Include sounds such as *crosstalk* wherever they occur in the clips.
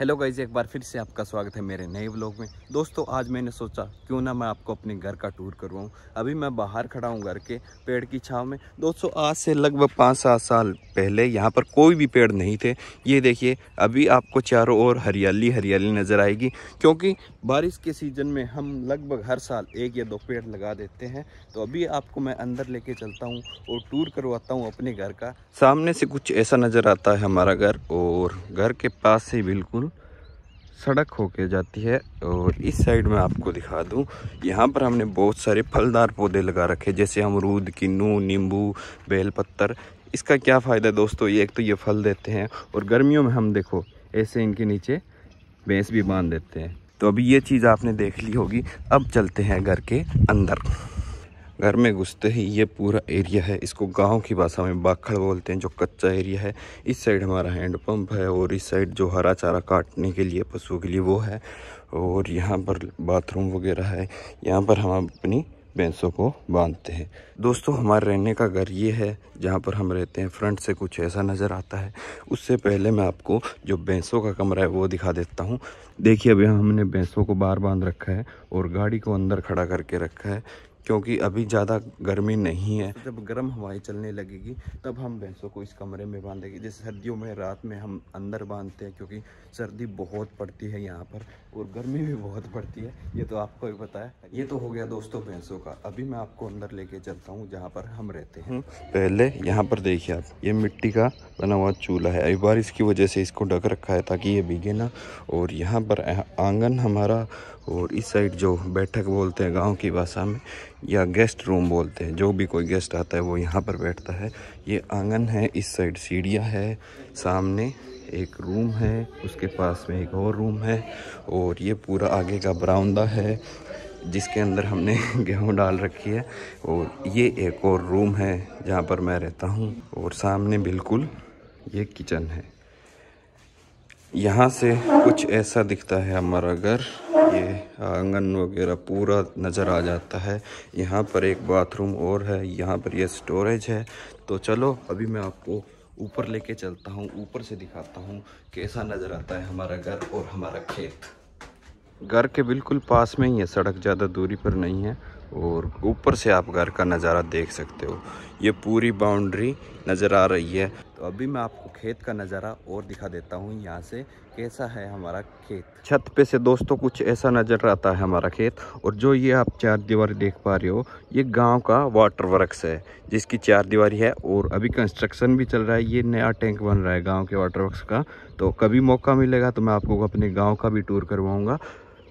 hello guys एक बार फिर से आपका स्वागत है मेरे नए ब्लॉग में दोस्तों आज मैंने सोचा क्यों ना मैं आपको अपने घर का टूर करवाऊँ अभी मैं बाहर खड़ा हूँ घर के पेड़ की छाव में दोस्तों आज से लगभग पाँच सात साल पहले यहाँ पर कोई भी पेड़ नहीं थे ये देखिए अभी आपको चारों ओर हरियाली हरियाली नज़र आएगी क्योंकि बारिश के सीज़न में हम लगभग हर साल एक या दो पेड़ लगा देते हैं तो अभी आपको मैं अंदर ले चलता हूँ और टूर करवाता हूँ अपने घर का सामने से कुछ ऐसा नज़र आता है हमारा घर और घर के पास से बिल्कुल सड़क होके जाती है और इस साइड में आपको दिखा दूं यहाँ पर हमने बहुत सारे फलदार पौधे लगा रखे जैसे अमरूद किन्नू नींबू बेल पत्थर इसका क्या फ़ायदा दोस्तों ये एक तो ये फल देते हैं और गर्मियों में हम देखो ऐसे इनके नीचे भैंस भी बांध देते हैं तो अभी ये चीज़ आपने देख ली होगी अब चलते हैं घर के अंदर घर में घुसते ही ये पूरा एरिया है इसको गांव की भाषा में बाखड़ बोलते हैं जो कच्चा एरिया है इस साइड हमारा हैंडपम्प है और इस साइड जो हरा चारा काटने के लिए पशुओं के लिए वो है और यहाँ पर बाथरूम वगैरह है यहाँ पर हम अपनी भैंसों को बांधते हैं दोस्तों हमारे रहने का घर ये है जहाँ पर हम रहते हैं फ्रंट से कुछ ऐसा नज़र आता है उससे पहले मैं आपको जो भैंसों का कमरा है वो दिखा देता हूँ देखिए अभी हमने भैंसों को बाहर बांध रखा है और गाड़ी को अंदर खड़ा करके रखा है क्योंकि अभी ज़्यादा गर्मी नहीं है तो जब गर्म हवाएं चलने लगेगी तब हम भैंसों को इस कमरे में बांधेंगे जैसे सर्दियों में रात में हम अंदर बांधते हैं क्योंकि सर्दी बहुत पड़ती है यहाँ पर और गर्मी भी बहुत पड़ती है ये तो आपको भी पता है ये तो हो गया दोस्तों भैंसों का अभी मैं आपको अंदर लेके चलता हूँ जहाँ पर हम रहते हैं हम्म, पहले यहाँ पर देखिए आप ये मिट्टी का बना हुआ चूल्हा है अभी बार इसकी वजह से इसको ढक रखा है ताकि ये भीगे ना और यहाँ पर आंगन हमारा और इस साइड जो बैठक बोलते हैं गाँव की भाषा में या गेस्ट रूम बोलते हैं जो भी कोई गेस्ट आता है वो यहाँ पर बैठता है ये आंगन है इस साइड सीढ़ियाँ है सामने एक रूम है उसके पास में एक और रूम है और ये पूरा आगे का बरामदा है जिसके अंदर हमने *laughs* गेहूं डाल रखी है और ये एक और रूम है जहाँ पर मैं रहता हूँ और सामने बिल्कुल ये किचन है यहाँ से कुछ ऐसा दिखता है हमारा घर ये आंगन वगैरह पूरा नज़र आ जाता है यहाँ पर एक बाथरूम और है यहाँ पर ये स्टोरेज है तो चलो अभी मैं आपको ऊपर लेके चलता हूँ ऊपर से दिखाता हूँ कैसा नज़र आता है हमारा घर और हमारा खेत घर के बिल्कुल पास में ही है सड़क ज़्यादा दूरी पर नहीं है और ऊपर से आप घर का नज़ारा देख सकते हो ये पूरी बाउंड्री नज़र आ रही है तो अभी मैं आपको खेत का नज़ारा और दिखा देता हूँ यहाँ से कैसा है हमारा खेत छत पे से दोस्तों कुछ ऐसा नज़र आता है हमारा खेत और जो ये आप चार दीवार देख पा रहे हो ये गांव का वाटर वर्कस है जिसकी चार दीवारी है और अभी कंस्ट्रक्शन भी चल रहा है ये नया टैंक बन रहा है गाँव के वाटर वर्कस का तो कभी मौका मिलेगा तो मैं आपको अपने गाँव का भी टूर करवाऊँगा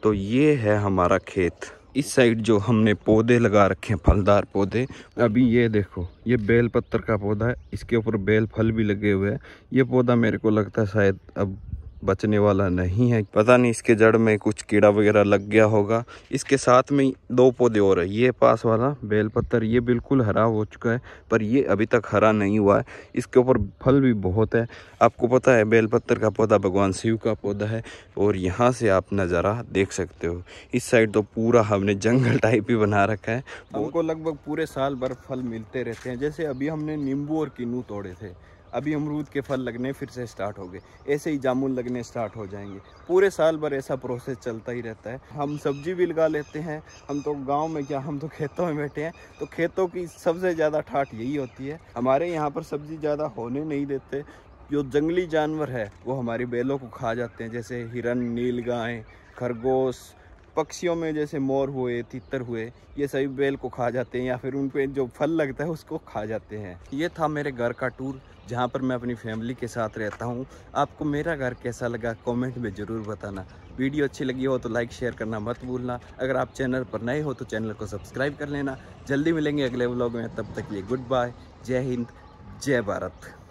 तो ये है हमारा खेत इस साइड जो हमने पौधे लगा रखे हैं फलदार पौधे अभी ये देखो ये बेल पत्थर का पौधा है इसके ऊपर बेल फल भी लगे हुए हैं ये पौधा मेरे को लगता है शायद अब बचने वाला नहीं है पता नहीं इसके जड़ में कुछ कीड़ा वगैरह लग गया होगा इसके साथ में दो पौधे और है ये पास वाला बेल पत्थर ये बिल्कुल हरा हो चुका है पर ये अभी तक हरा नहीं हुआ है इसके ऊपर फल भी बहुत है आपको पता है बेल पत्थर का पौधा भगवान शिव का पौधा है और यहाँ से आप नज़ारा देख सकते हो इस साइड तो पूरा हमने जंगल टाइप ही बना रखा है हमको लगभग पूरे साल भर फल मिलते रहते हैं जैसे अभी हमने नींबू और किन्नू तोड़े थे अभी अमरूद के फल लगने फिर से स्टार्ट हो गए ऐसे ही जामुन लगने स्टार्ट हो जाएंगे पूरे साल भर ऐसा प्रोसेस चलता ही रहता है हम सब्जी भी लगा लेते हैं हम तो गाँव में क्या हम तो खेतों में बैठे हैं तो खेतों की सबसे ज़्यादा ठाट यही होती है हमारे यहाँ पर सब्जी ज़्यादा होने नहीं देते जो जंगली जानवर है वो हमारी बैलों को खा जाते हैं जैसे हिरन नील गाय खरगोश पक्षियों में जैसे मोर हुए तितर हुए ये सभी बेल को खा जाते हैं या फिर उन पर जो फल लगता है उसको खा जाते हैं ये था मेरे घर का टूर जहाँ पर मैं अपनी फैमिली के साथ रहता हूँ आपको मेरा घर कैसा लगा कमेंट में ज़रूर बताना वीडियो अच्छी लगी हो तो लाइक शेयर करना मत भूलना अगर आप चैनल पर नए हो तो चैनल को सब्सक्राइब कर लेना जल्दी मिलेंगे अगले व्लॉग में तब तक लिए गुड बाय जय हिंद जय भारत